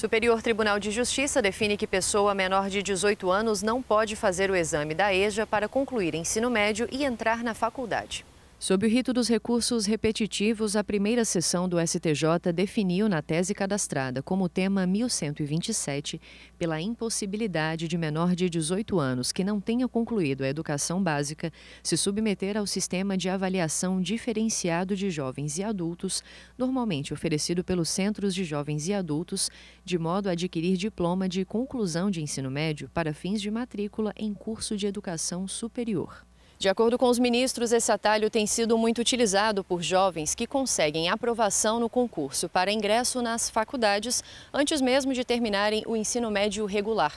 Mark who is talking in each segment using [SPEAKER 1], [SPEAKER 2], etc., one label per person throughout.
[SPEAKER 1] Superior Tribunal de Justiça define que pessoa menor de 18 anos não pode fazer o exame da EJA para concluir ensino médio e entrar na faculdade. Sob o rito dos recursos repetitivos, a primeira sessão do STJ definiu na tese cadastrada como tema 1127 pela impossibilidade de menor de 18 anos que não tenha concluído a educação básica se submeter ao sistema de avaliação diferenciado de jovens e adultos, normalmente oferecido pelos centros de jovens e adultos, de modo a adquirir diploma de conclusão de ensino médio para fins de matrícula em curso de educação superior. De acordo com os ministros, esse atalho tem sido muito utilizado por jovens que conseguem aprovação no concurso para ingresso nas faculdades antes mesmo de terminarem o ensino médio regular.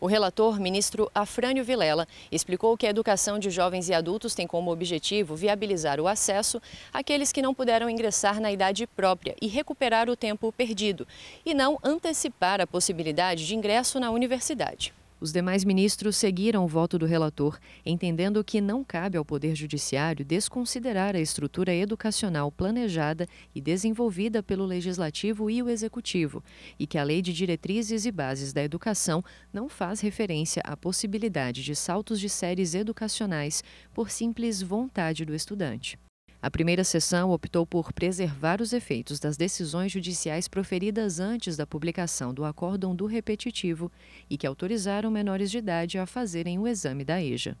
[SPEAKER 1] O relator, ministro Afrânio Vilela, explicou que a educação de jovens e adultos tem como objetivo viabilizar o acesso àqueles que não puderam ingressar na idade própria e recuperar o tempo perdido, e não antecipar a possibilidade de ingresso na universidade. Os demais ministros seguiram o voto do relator, entendendo que não cabe ao Poder Judiciário desconsiderar a estrutura educacional planejada e desenvolvida pelo Legislativo e o Executivo, e que a Lei de Diretrizes e Bases da Educação não faz referência à possibilidade de saltos de séries educacionais por simples vontade do estudante. A primeira sessão optou por preservar os efeitos das decisões judiciais proferidas antes da publicação do acórdão do repetitivo e que autorizaram menores de idade a fazerem o exame da EJA.